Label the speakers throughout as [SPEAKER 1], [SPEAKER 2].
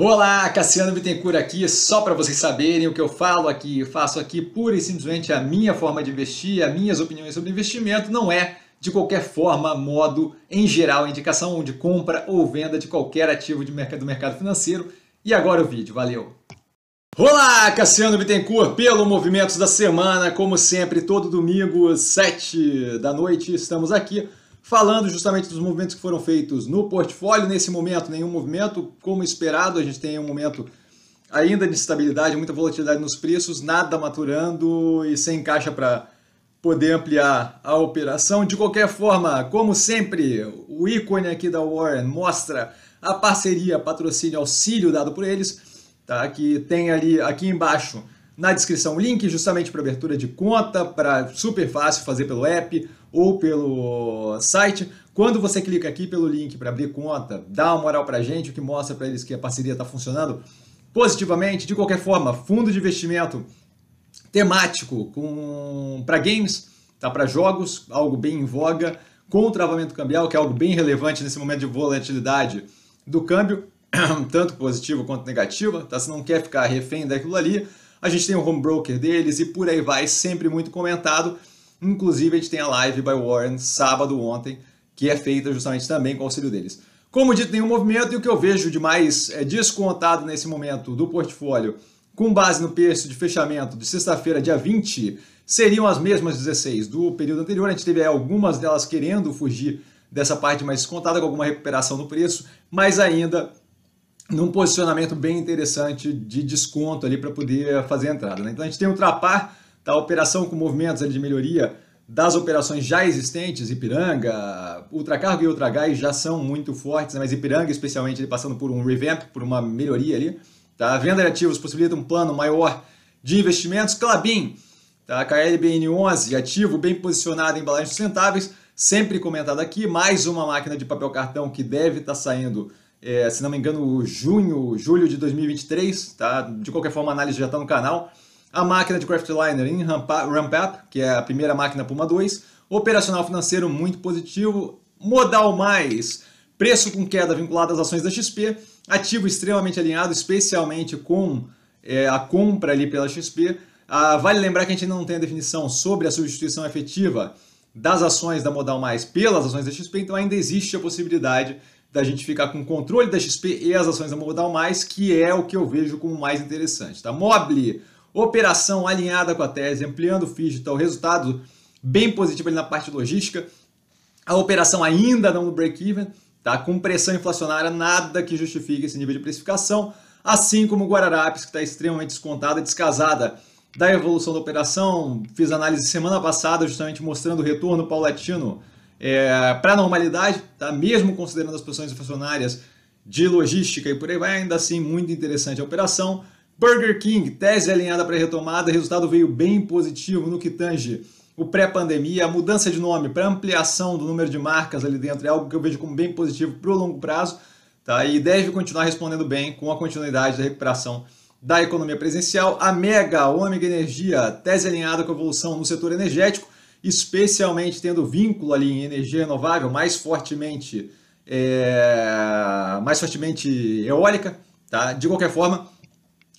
[SPEAKER 1] Olá, Cassiano Bittencourt aqui, só para vocês saberem o que eu falo aqui, eu faço aqui pura e simplesmente a minha forma de investir, as minhas opiniões sobre investimento, não é de qualquer forma, modo, em geral, indicação de compra ou venda de qualquer ativo de mercado, do mercado financeiro. E agora o vídeo, valeu! Olá, Cassiano Bittencourt, pelo Movimentos da Semana, como sempre, todo domingo, 7 da noite, estamos aqui falando justamente dos movimentos que foram feitos no portfólio nesse momento, nenhum movimento, como esperado, a gente tem um momento ainda de estabilidade, muita volatilidade nos preços, nada maturando e sem caixa para poder ampliar a operação. De qualquer forma, como sempre, o ícone aqui da Warren mostra a parceria, patrocínio, auxílio dado por eles, tá? Que tem ali aqui embaixo na descrição o link justamente para abertura de conta, para super fácil fazer pelo app ou pelo site. Quando você clica aqui pelo link para abrir conta, dá uma moral para a gente, o que mostra para eles que a parceria está funcionando positivamente. De qualquer forma, fundo de investimento temático com para games, tá para jogos, algo bem em voga, com o travamento cambial, que é algo bem relevante nesse momento de volatilidade do câmbio, tanto positivo quanto negativa, tá? Se não quer ficar refém daquilo ali, a gente tem o home broker deles e por aí vai, sempre muito comentado. Inclusive, a gente tem a live by Warren, sábado ontem, que é feita justamente também com o auxílio deles. Como dito, nenhum movimento, e o que eu vejo de mais é, descontado nesse momento do portfólio, com base no preço de fechamento de sexta-feira, dia 20, seriam as mesmas 16 do período anterior. A gente teve é, algumas delas querendo fugir dessa parte mais descontada, com alguma recuperação no preço, mas ainda num posicionamento bem interessante de desconto ali para poder fazer a entrada. Né? Então a gente tem o Trapar da operação com movimentos de melhoria das operações já existentes, Ipiranga, Ultracargo e Ultragás já são muito fortes, né? mas Ipiranga especialmente passando por um revamp, por uma melhoria ali. Tá? A venda de ativos possibilita um plano maior de investimentos. Clabin, tá? KLBN11, ativo bem posicionado em balanços sustentáveis, sempre comentado aqui, mais uma máquina de papel cartão que deve estar tá saindo, é, se não me engano, junho, julho de 2023. Tá? De qualquer forma, a análise já está no canal a máquina de Craftliner em ramp up, ramp up, que é a primeira máquina Puma 2, operacional financeiro muito positivo, modal mais, preço com queda vinculado às ações da XP, ativo extremamente alinhado, especialmente com é, a compra ali pela XP. Ah, vale lembrar que a gente não tem a definição sobre a substituição efetiva das ações da Modal Mais pelas ações da XP, então ainda existe a possibilidade da gente ficar com o controle da XP e as ações da Modal Mais, que é o que eu vejo como mais interessante. Tá? Mobile operação alinhada com a tese, ampliando o digital, então, resultado bem positivo ali na parte logística, a operação ainda não no break-even, tá? com pressão inflacionária, nada que justifique esse nível de precificação, assim como o Guararapes, que está extremamente descontada, descasada da evolução da operação. Fiz análise semana passada, justamente mostrando o retorno paulatino é, para a normalidade, tá? mesmo considerando as pressões inflacionárias de logística e por aí vai, ainda assim muito interessante a operação. Burger King, tese alinhada para retomada, resultado veio bem positivo no que tange o pré-pandemia, a mudança de nome para ampliação do número de marcas ali dentro é algo que eu vejo como bem positivo para o longo prazo, tá? E deve continuar respondendo bem com a continuidade da recuperação da economia presencial. A Mega, Ômega Energia, tese alinhada com a evolução no setor energético, especialmente tendo vínculo ali em energia renovável, mais fortemente, é... mais fortemente eólica, tá? De qualquer forma,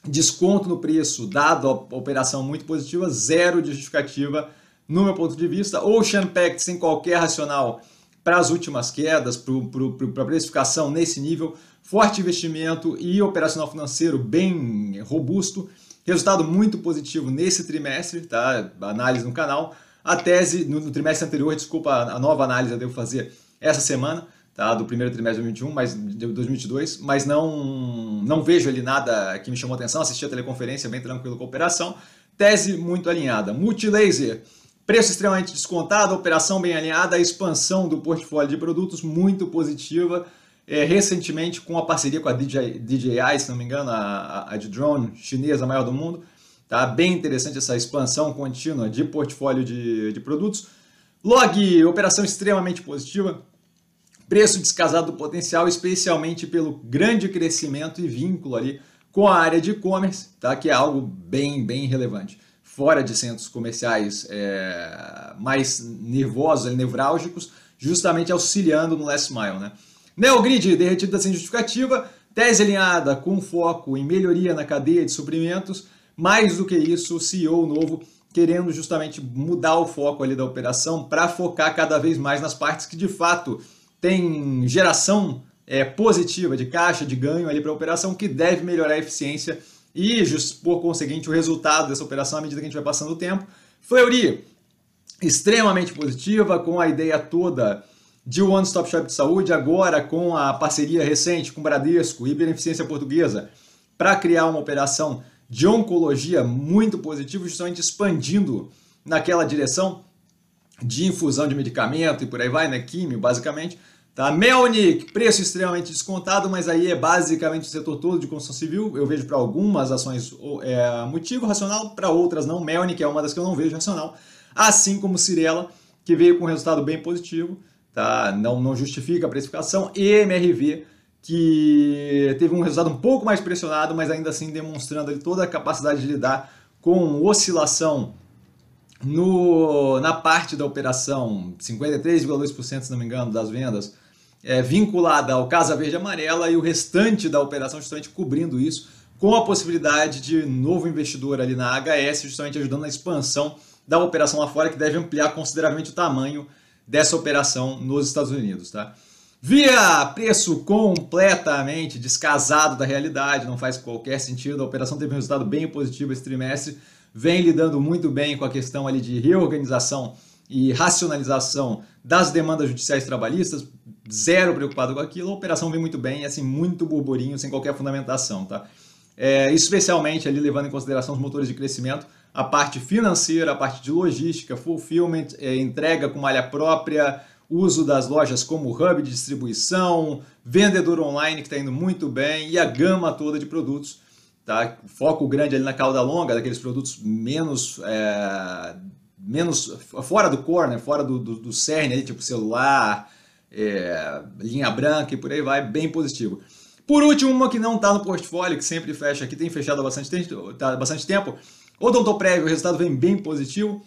[SPEAKER 1] desconto no preço, dado a operação muito positiva, zero de justificativa no meu ponto de vista. Ocean Pact sem qualquer racional para as últimas quedas, para a precificação nesse nível, forte investimento e operacional financeiro bem robusto, resultado muito positivo nesse trimestre, tá? Análise no canal. A tese, no, trimestre anterior, desculpa, a nova análise eu devo fazer essa semana tá? do primeiro trimestre de 2021, mas de 2022, mas não não vejo ali nada que me chamou atenção, assisti a teleconferência bem tranquilo com a operação, tese muito alinhada. Multilaser, preço extremamente descontado, operação bem alinhada, expansão do portfólio de produtos muito positiva, é, recentemente com a parceria com a DJI, DJI se não me engano, a, a de drone chinesa maior do mundo, Tá bem interessante essa expansão contínua de portfólio de, de produtos. Log, operação extremamente positiva preço descasado do potencial, especialmente pelo grande crescimento e vínculo ali com a área de e-commerce, tá? que é algo bem, bem relevante. Fora de centros comerciais é, mais nervosos, nevrálgicos, justamente auxiliando no last mile. Né? Neogrid, derretida sem justificativa, tese alinhada com foco em melhoria na cadeia de suprimentos, mais do que isso, o CEO novo querendo justamente mudar o foco ali da operação para focar cada vez mais nas partes que de fato tem geração é, positiva de caixa, de ganho ali para a operação, que deve melhorar a eficiência e, just, por conseguinte, o resultado dessa operação à medida que a gente vai passando o tempo. Fleury, extremamente positiva, com a ideia toda de One Stop Shop de Saúde, agora com a parceria recente com Bradesco e Beneficência Portuguesa, para criar uma operação de oncologia muito positiva, justamente expandindo naquela direção de infusão de medicamento e por aí vai, né? Químio, basicamente. Tá? Melnick, preço extremamente descontado, mas aí é basicamente o setor todo de construção civil. Eu vejo para algumas ações é, motivo racional, para outras não. Melnick é uma das que eu não vejo racional. Assim como Cirela, que veio com um resultado bem positivo, tá? não, não justifica a precificação. E MRV, que teve um resultado um pouco mais pressionado, mas ainda assim demonstrando ali, toda a capacidade de lidar com oscilação no, na parte da operação, 53,2%, se não me engano, das vendas é vinculada ao Casa Verde Amarela e o restante da operação justamente cobrindo isso, com a possibilidade de novo investidor ali na HS, justamente ajudando na expansão da operação lá fora, que deve ampliar consideravelmente o tamanho dessa operação nos Estados Unidos. Tá? Via preço completamente descasado da realidade, não faz qualquer sentido. A operação teve um resultado bem positivo esse trimestre vem lidando muito bem com a questão ali de reorganização e racionalização das demandas judiciais trabalhistas, zero preocupado com aquilo, a operação vem muito bem, é, assim, muito burburinho, sem qualquer fundamentação, tá? É, especialmente ali levando em consideração os motores de crescimento, a parte financeira, a parte de logística, fulfillment, é, entrega com malha própria, uso das lojas como hub de distribuição, vendedor online que está indo muito bem e a gama toda de produtos tá? Foco grande ali na cauda longa, daqueles produtos menos é, menos fora do core, né? Fora do, do, do cerne, ali, tipo celular, é, linha branca e por aí vai, bem positivo. Por último, uma que não está no portfólio, que sempre fecha aqui, tem fechado há bastante tempo, tá, bastante tempo. Odontoprev, o resultado vem bem positivo.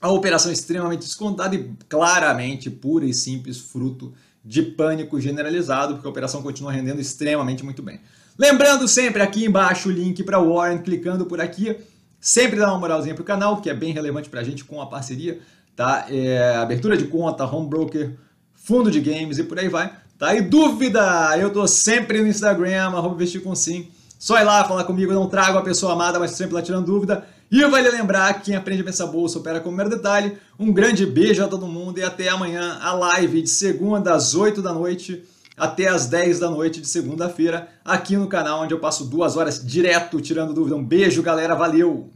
[SPEAKER 1] A operação extremamente descontada e claramente, pura e simples, fruto de pânico generalizado, porque a operação continua rendendo extremamente muito bem. Lembrando sempre aqui embaixo o link para o Warren, clicando por aqui. Sempre dá uma moralzinha para o canal, que é bem relevante para a gente com a parceria, tá? É, abertura de conta, home broker, fundo de games e por aí vai. Tá dúvida? Eu tô sempre no Instagram, arroba vestir com sim. Só ir lá falar comigo, não trago a pessoa amada, mas sempre lá tirando dúvida. E vale lembrar, quem aprende a pensar bolsa opera com mero detalhe. Um grande beijo a todo mundo e até amanhã, a live de segunda às 8 da noite até às 10 da noite de segunda-feira, aqui no canal, onde eu passo duas horas direto tirando dúvida. Um beijo, galera. Valeu!